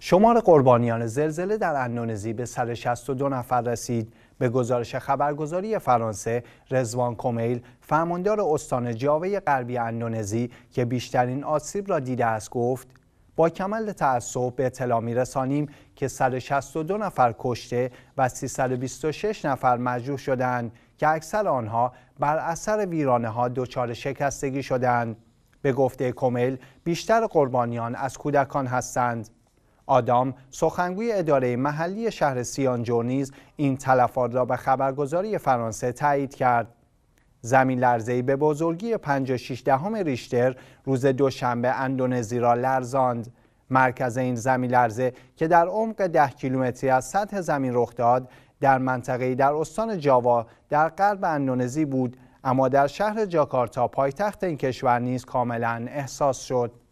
شمار قربانیان زلزله در اندونزی به 162 نفر رسید به گزارش خبرگزاری فرانسه رزوان کومیل فرماندار استان جاوه غربی اندونزی که بیشترین آسیب را دیده است گفت با کمال تعصب به اطلاع می رسانیم که 162 نفر کشته و 326 نفر مجروح شدند که اکثر آنها بر اثر ویرانه ها دچار شکستگی شدند به گفته کومیل بیشتر قربانیان از کودکان هستند آدام سخنگوی اداره محلی شهر سیانجو نیز این تلفات را به خبرگزاری فرانسه تایید کرد زمین لرزه‌ای به بزرگی 5.6 دهم ریشتر روز دوشنبه اندونزی را لرزاند مرکز این زمین لرزه که در عمق 10 کیلومتری از سطح زمین رخ داد در منطقه در استان جاوا در غرب اندونزی بود اما در شهر جاکارتا پایتخت این کشور نیز کاملا احساس شد